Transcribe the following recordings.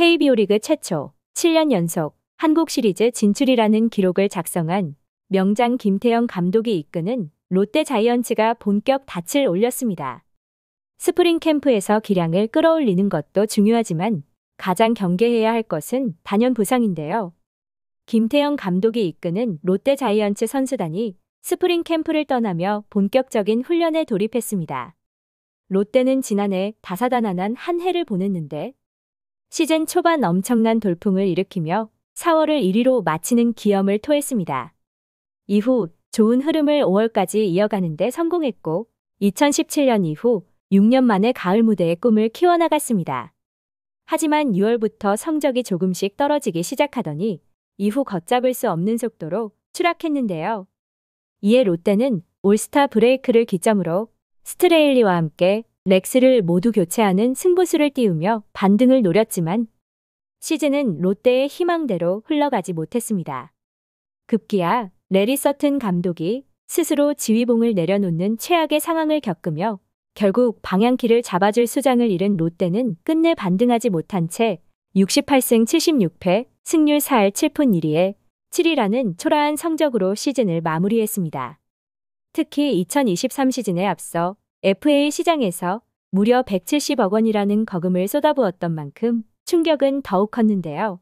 KBO 리그 최초 7년 연속 한국 시리즈 진출이라는 기록을 작성한 명장 김태형 감독이 이끄는 롯데 자이언츠가 본격 닻을 올렸습니다. 스프링 캠프에서 기량을 끌어올리는 것도 중요하지만 가장 경계해야 할 것은 단연 부상인데요. 김태형 감독이 이끄는 롯데 자이언츠 선수단이 스프링 캠프를 떠나며 본격적인 훈련에 돌입했습니다. 롯데는 지난해 다사다난한 한 해를 보냈는데 시즌 초반 엄청난 돌풍을 일으키며 4월을 1위로 마치는 기염을 토했습니다. 이후 좋은 흐름을 5월까지 이어가는데 성공했고 2017년 이후 6년 만에 가을 무대의 꿈을 키워나갔습니다. 하지만 6월부터 성적이 조금씩 떨어지기 시작하더니 이후 걷잡을 수 없는 속도로 추락했는데요. 이에 롯데는 올스타 브레이크를 기점으로 스트레일리와 함께 렉스를 모두 교체하는 승부수를 띄우며 반등을 노렸지만 시즌은 롯데의 희망대로 흘러가지 못했습니다. 급기야 레리 서튼 감독이 스스로 지휘봉을 내려놓는 최악의 상황을 겪으며 결국 방향키를 잡아줄 수장을 잃은 롯데는 끝내 반등하지 못한 채 68승 76패 승률 4할 7푼 1위에 7위라는 초라한 성적으로 시즌을 마무리했습니다. 특히 2023 시즌에 앞서 FA 시장에서 무려 170억 원이라는 거금을 쏟아부었던 만큼 충격은 더욱 컸는데요.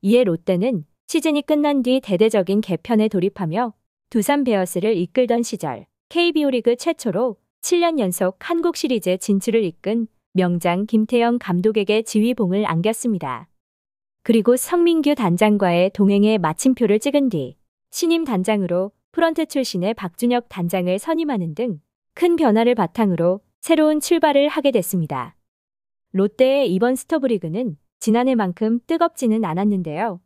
이에 롯데는 시즌이 끝난 뒤 대대적인 개편에 돌입하며 두산 베어스를 이끌던 시절 KBO 리그 최초로 7년 연속 한국 시리즈 진출을 이끈 명장 김태형 감독에게 지휘봉을 안겼습니다. 그리고 성민규 단장과의 동행에 마침표를 찍은 뒤 신임 단장으로 프런트 출신의 박준혁 단장을 선임하는 등큰 변화를 바탕으로 새로운 출발을 하게 됐습니다. 롯데의 이번 스토브리그는 지난해만큼 뜨겁지는 않았는데요.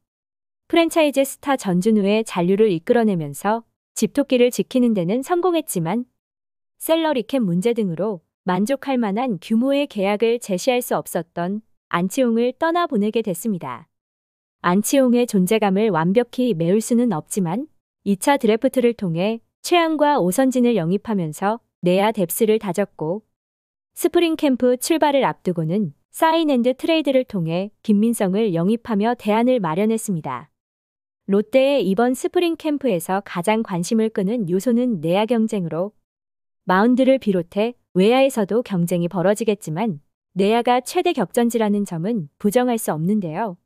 프랜차이즈 스타 전준우의 잔류를 이끌어내면서 집토끼를 지키는 데는 성공했지만 셀러리캡 문제 등으로 만족할 만한 규모의 계약을 제시할 수 없었던 안치홍을 떠나보내게 됐습니다. 안치홍의 존재감을 완벽히 메울 수는 없지만 2차 드래프트를 통해 최양과 오선진을 영입하면서 내야 뎁스를 다졌고 스프링 캠프 출발을 앞두고는 사인앤드 트레이드를 통해 김민성을 영입하며 대안을 마련했습니다. 롯데의 이번 스프링 캠프에서 가장 관심을 끄는 요소는 내야 경쟁으로 마운드를 비롯해 외야에서도 경쟁이 벌어지겠지만 내야가 최대 격전지라는 점은 부정할 수 없는데요.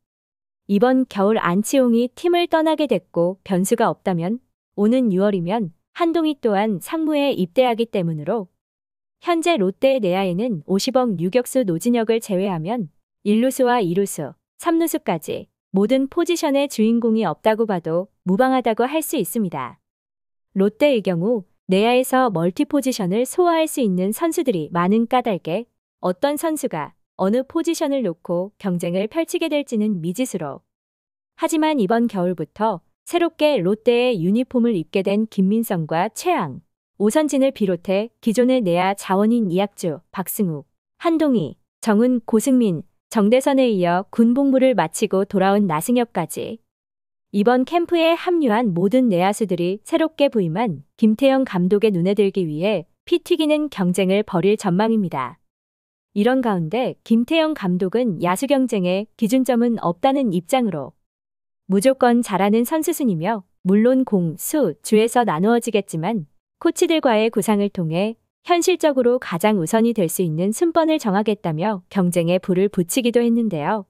이번 겨울 안치홍이 팀을 떠나게 됐고 변수가 없다면 오는 6월이면 한동희 또한 상무에 입대하기 때문으로 현재 롯데 내야에는 50억 유격수 노진혁을 제외하면 1루수와 2루수, 3루수까지 모든 포지션의 주인공이 없다고 봐도 무방하다고 할 수 있습니다. 롯데의 경우 내야에서 멀티 포지션을 소화할 수 있는 선수들이 많은 까닭에 어떤 선수가 어느 포지션을 놓고 경쟁을 펼치게 될지는 미지수로. 하지만 이번 겨울부터 새롭게 롯데의 유니폼을 입게 된 김민성과 최양, 오선진을 비롯해 기존의 내야 자원인 이학주, 박승우, 한동희, 정은, 고승민, 정대선에 이어 군복무를 마치고 돌아온 나승엽까지 이번 캠프에 합류한 모든 내야수들이 새롭게 부임한 김태형 감독의 눈에 들기 위해 피 튀기는 경쟁을 벌일 전망입니다. 이런 가운데 김태형 감독은 야수 경쟁에 기준점은 없다는 입장으로 무조건 잘하는 선수순이며 물론 공, 수, 주에서 나누어지겠지만 코치들과의 구상을 통해 현실적으로 가장 우선이 될 수 있는 순번을 정하겠다며 경쟁에 불을 붙이기도 했는데요.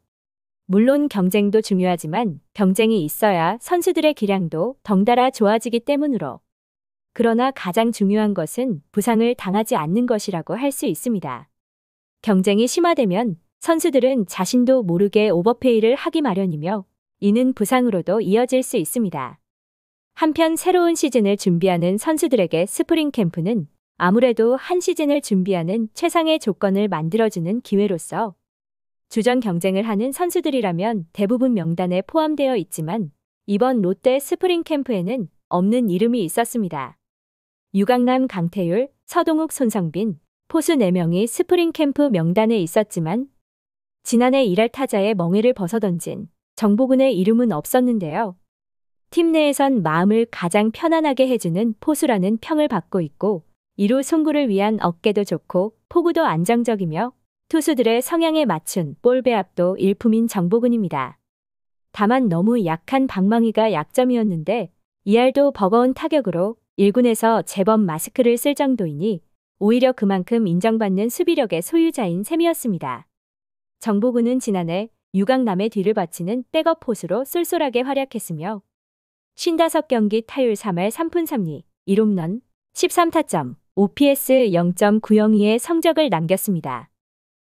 물론 경쟁도 중요하지만 경쟁이 있어야 선수들의 기량도 덩달아 좋아지기 때문으로 그러나 가장 중요한 것은 부상을 당하지 않는 것이라고 할 수 있습니다. 경쟁이 심화되면 선수들은 자신도 모르게 오버페이를 하기 마련이며 이는 부상으로도 이어질 수 있습니다. 한편 새로운 시즌을 준비하는 선수들에게 스프링 캠프는 아무래도 한 시즌을 준비하는 최상의 조건을 만들어주는 기회로서 주전 경쟁을 하는 선수들이라면 대부분 명단에 포함되어 있지만 이번 롯데 스프링 캠프에는 없는 이름이 있었습니다. 유강남 강태율, 서동욱 손성빈, 포수 4명이 스프링 캠프 명단에 있었지만 지난해 1할 타자의 멍해를 벗어던진 정복군의 이름은 없었는데요. 팀 내에선 마음을 가장 편안하게 해주는 포수라는 평을 받고 있고 이로 송구를 위한 어깨도 좋고 포구도 안정적이며 투수들의 성향에 맞춘 볼 배합도 일품인 정복군입니다 다만 너무 약한 방망이가 약점이었는데 이알도 버거운 타격으로 1군에서 제법 마스크를 쓸 정도이니 오히려 그만큼 인정받는 수비력의 소유자인 셈이었습니다. 정복군은 지난해 유강남의 뒤를 바치는 백업 포수로 쏠쏠하게 활약했으며 55경기 타율 3할 3푼 3리 1홈런 13타점 OPS 0.902의 성적을 남겼습니다.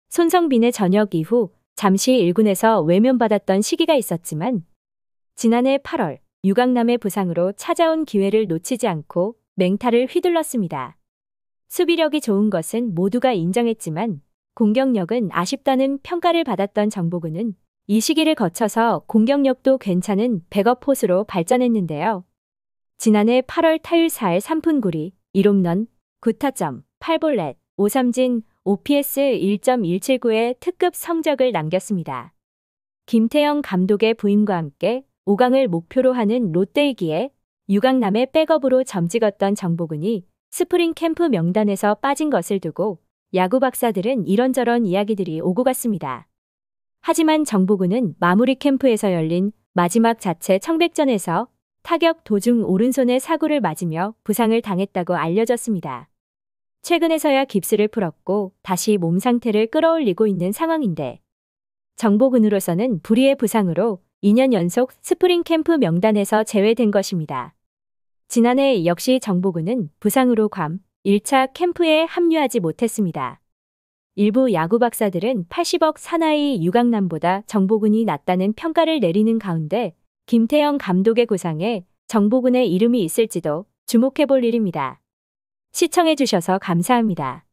손성빈의 전역 이후 잠시 1군에서 외면받았던 시기가 있었지만 지난해 8월 유강남의 부상으로 찾아온 기회를 놓치지 않고 맹타를 휘둘렀습니다. 수비력이 좋은 것은 모두가 인정했지만 공격력은 아쉽다는 평가를 받았던 정보군은 이 시기를 거쳐서 공격력도 괜찮은 백업 포스로 발전했는데요. 지난해 8월 타율 4할 3푼구리, 1홈런, 9타점, 8볼넷, 5삼진, OPS 1.179의 특급 성적을 남겼습니다. 김태형 감독의 부임과 함께 5강을 목표로 하는 롯데이기에 6강남의 백업으로 점찍었던 정보군이 스프링 캠프 명단에서 빠진 것을 두고 야구 박사들은 이런저런 이야기들이 오고 갔습니다. 하지만 정보군은 마무리 캠프에서 열린 마지막 자체 청백전에서 타격 도중 오른손에 사고를 맞으며 부상을 당했다고 알려졌습니다. 최근에서야 깁스를 풀었고 다시 몸 상태를 끌어올리고 있는 상황인데 정보군으로서는 불의의 부상으로 2년 연속 스프링 캠프 명단에서 제외된 것입니다. 지난해 역시 정보군은 부상으로 괌, 1차 캠프에 합류하지 못했습니다. 일부 야구 박사들은 80억 사나이 유강남보다 정보군이 낫다는 평가를 내리는 가운데 김태형 감독의 구상에 정보군의 이름이 있을지도 주목해 볼 일입니다. 시청해 주셔서 감사합니다.